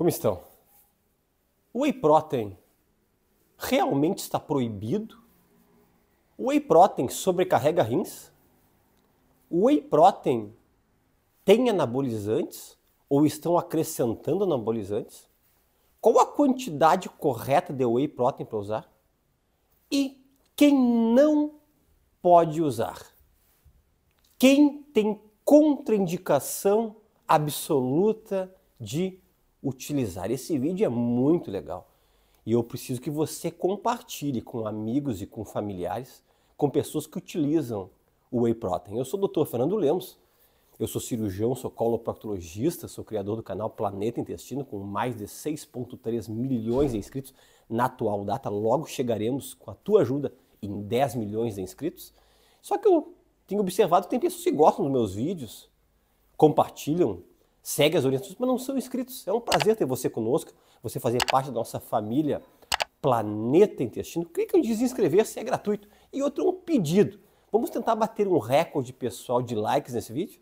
Como estão? O whey protein realmente está proibido? O whey protein sobrecarrega rins? O whey protein tem anabolizantes ou estão acrescentando anabolizantes? Qual a quantidade correta de whey protein para usar? E quem não pode usar? Quem tem contraindicação absoluta de utilizar. Esse vídeo é muito legal e eu preciso que você compartilhe com amigos e com familiares, com pessoas que utilizam o Whey Protein. Eu sou o Dr. Fernando Lemos, eu sou cirurgião, sou coloproctologista, sou criador do canal Planeta Intestino, com mais de 6,3 milhões de inscritos na atual data. Logo chegaremos, com a tua ajuda, em 10 milhões de inscritos. Só que eu tenho observado que tem pessoas que gostam dos meus vídeos, compartilham, segue as orientações, mas não são inscritos. É um prazer ter você conosco, você fazer parte da nossa família Planeta Intestino. Clica em desinscrever-se, é gratuito. E outro é um pedido. Vamos tentar bater um recorde pessoal de likes nesse vídeo?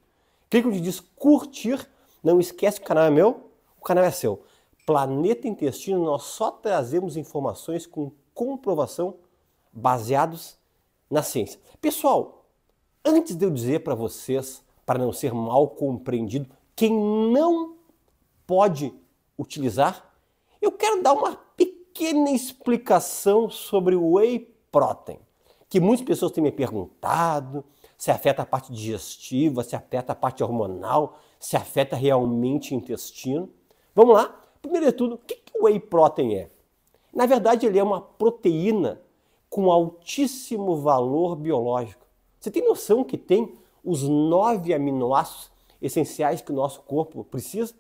Clica onde diz curtir. Não esquece que o canal é meu, o canal é seu. Planeta Intestino, nós só trazemos informações com comprovação baseados na ciência. Pessoal, antes de eu dizer para vocês, para não ser mal compreendido, quem não pode utilizar, eu quero dar uma pequena explicação sobre o whey protein, que muitas pessoas têm me perguntado se afeta a parte digestiva, se afeta a parte hormonal, se afeta realmente o intestino. Vamos lá? Primeiro de tudo, o que, que o whey protein é? Na verdade, ele é uma proteína com altíssimo valor biológico. Você tem noção que tem os nove aminoácidos essenciais que o nosso corpo precisa.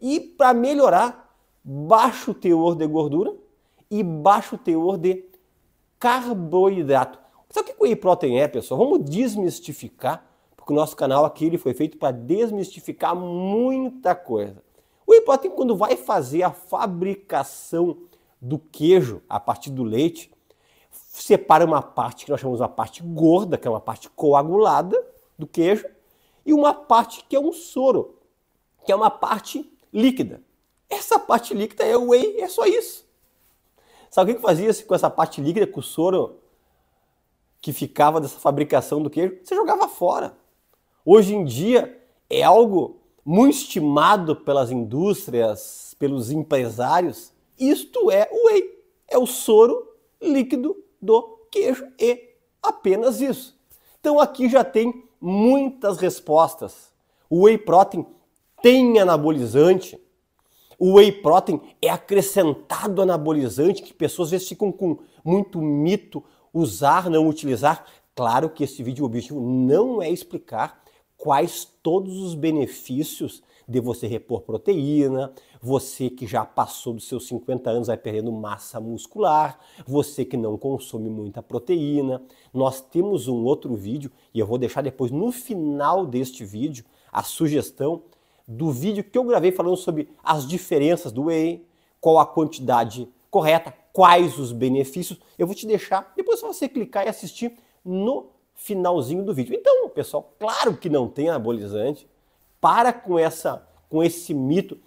E para melhorar, baixo teor de gordura e baixo teor de carboidrato. Sabe o que o whey protein é, pessoal? Vamos desmistificar, porque o nosso canal aqui ele foi feito para desmistificar muita coisa. O whey protein, quando vai fazer a fabricação do queijo a partir do leite, separa uma parte que nós chamamos de parte gorda, que é uma parte coagulada do queijo, e uma parte que é um soro, que é uma parte líquida. Essa parte líquida é o whey, é só isso. Sabe o que fazia com essa parte líquida, com o soro que ficava dessa fabricação do queijo? Você jogava fora. Hoje em dia é algo muito estimado pelas indústrias, pelos empresários. Isto é o whey, é o soro líquido do queijo e apenas isso. Então aqui já tem muitas respostas. O whey protein tem anabolizante. O whey protein é acrescentado anabolizante que pessoas às vezes ficam com muito mito usar, não utilizar. Claro que esse vídeo o objetivo não é explicar quais todos os benefícios de você repor proteína, você que já passou dos seus 50 anos vai perdendo massa muscular, você que não consome muita proteína. Nós temos um outro vídeo e eu vou deixar depois no final deste vídeo a sugestão do vídeo que eu gravei falando sobre as diferenças do whey, qual a quantidade correta, quais os benefícios. Eu vou te deixar, depois é só você clicar e assistir no finalzinho do vídeo. Então, pessoal, claro que não tem anabolizante, para com essa com esse mito.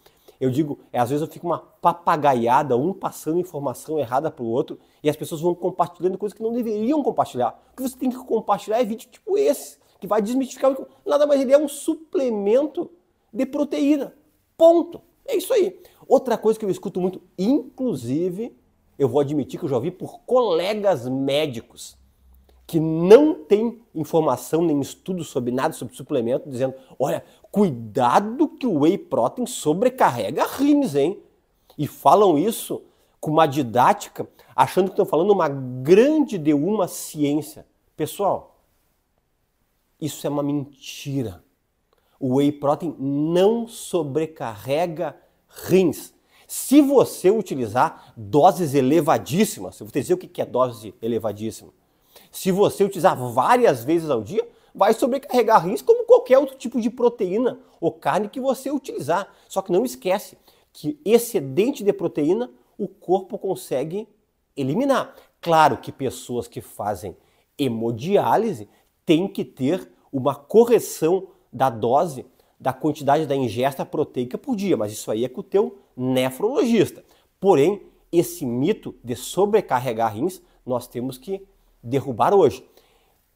Eu digo, é, às vezes eu fico uma papagaiada, um passando informação errada para o outro, e as pessoas vão compartilhando coisas que não deveriam compartilhar. O que você tem que compartilhar é vídeo tipo esse, que vai desmistificar. Nada mais, ele é um suplemento de proteína. Ponto. É isso aí. Outra coisa que eu escuto muito, inclusive, eu vou admitir que eu já ouvi por colegas médicos que não tem informação nem estudo sobre nada, sobre suplemento, dizendo: olha, cuidado que o whey protein sobrecarrega rins, hein? E falam isso com uma didática, achando que estão falando uma grande de uma ciência. Pessoal, isso é uma mentira. O whey protein não sobrecarrega rins. Se você utilizar doses elevadíssimas, eu vou dizer o que é dose elevadíssima se você utilizar várias vezes ao dia, vai sobrecarregar rins como qualquer outro tipo de proteína ou carne que você utilizar. Só que não esquece que excedente de proteína o corpo consegue eliminar. Claro que pessoas que fazem hemodiálise têm que ter uma correção da dose, da quantidade da ingesta proteica por dia, mas isso aí é com o teu nefrologista. Porém, esse mito de sobrecarregar rins, nós temos que derrubar hoje.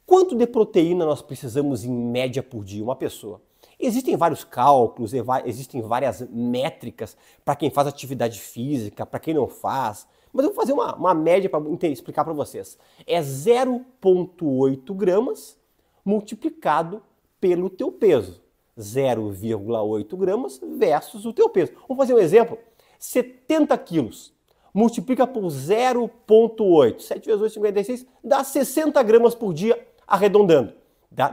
Quanto de proteína nós precisamos em média por dia, uma pessoa? Existem vários cálculos, existem várias métricas para quem faz atividade física, para quem não faz, mas eu vou fazer uma, uma média para explicar para vocês. É 0,8 gramas multiplicado pelo teu peso. 0,8 gramas versus o teu peso. Vamos fazer um exemplo: 70 quilos multiplica por 0,8. 7 vezes 8, 56, dá 60 gramas por dia, arredondando,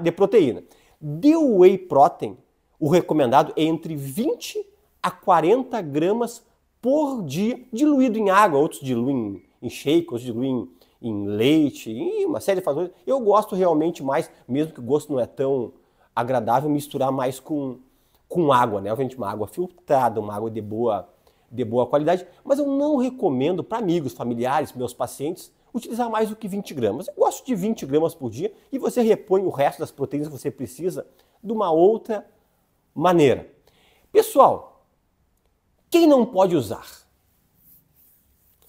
de proteína. De whey protein, o recomendado é entre 20 a 40 gramas por dia, diluído em água, outros diluem em shake, outros diluem em leite, em uma série de fatores. Eu gosto realmente mais, mesmo que o gosto não é tão agradável, misturar mais com, com água, né? Obviamente uma água filtrada, uma água de boa de boa qualidade, mas eu não recomendo para amigos, familiares, meus pacientes, utilizar mais do que 20 gramas. Eu gosto de 20 gramas por dia e você repõe o resto das proteínas que você precisa de uma outra maneira. Pessoal, quem não pode usar?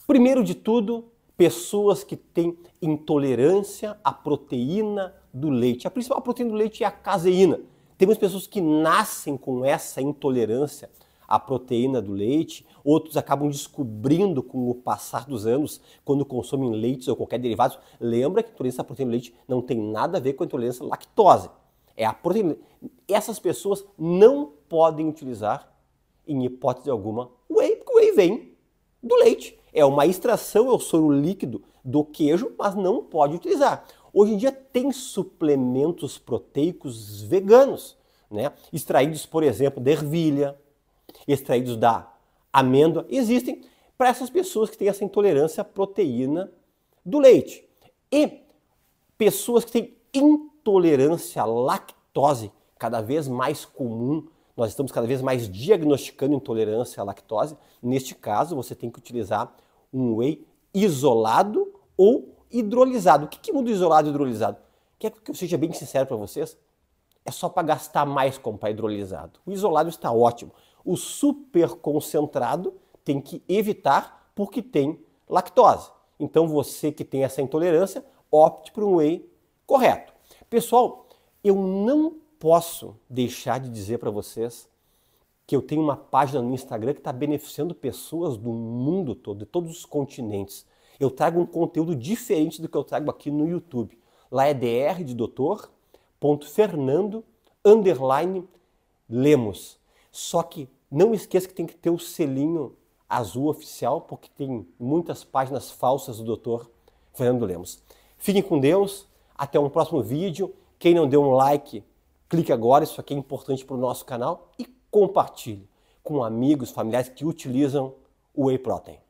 Primeiro de tudo, pessoas que têm intolerância à proteína do leite. A principal proteína do leite é a caseína. Temos pessoas que nascem com essa intolerância a proteína do leite, outros acabam descobrindo com o passar dos anos, quando consomem leites ou qualquer derivado. Lembra que a intolerância à proteína do leite não tem nada a ver com a intolerância à lactose. É a proteína. Essas pessoas não podem utilizar, em hipótese alguma, whey, porque o whey vem do leite. É uma extração, é o soro líquido do queijo, mas não pode utilizar. Hoje em dia tem suplementos proteicos veganos, né? extraídos, por exemplo, de ervilha, extraídos da amêndoa, existem para essas pessoas que têm essa intolerância à proteína do leite. E pessoas que têm intolerância à lactose, cada vez mais comum, nós estamos cada vez mais diagnosticando intolerância à lactose. Neste caso, você tem que utilizar um whey isolado ou hidrolisado. O que, que muda isolado e hidrolisado? Quer que eu seja bem sincero para vocês? É só para gastar mais comprar hidrolisado. O isolado está ótimo. O superconcentrado tem que evitar porque tem lactose. Então você que tem essa intolerância, opte por um whey correto. Pessoal, eu não posso deixar de dizer para vocês que eu tenho uma página no Instagram que está beneficiando pessoas do mundo todo, de todos os continentes. Eu trago um conteúdo diferente do que eu trago aqui no YouTube. Lá é dr de doutor, ponto Fernando, underline Lemos. Só que não esqueça que tem que ter o selinho azul oficial, porque tem muitas páginas falsas do doutor Fernando Lemos. Fiquem com Deus, até um próximo vídeo. Quem não deu um like, clique agora, isso aqui é importante para o nosso canal e compartilhe com amigos, familiares que utilizam o Whey Protein.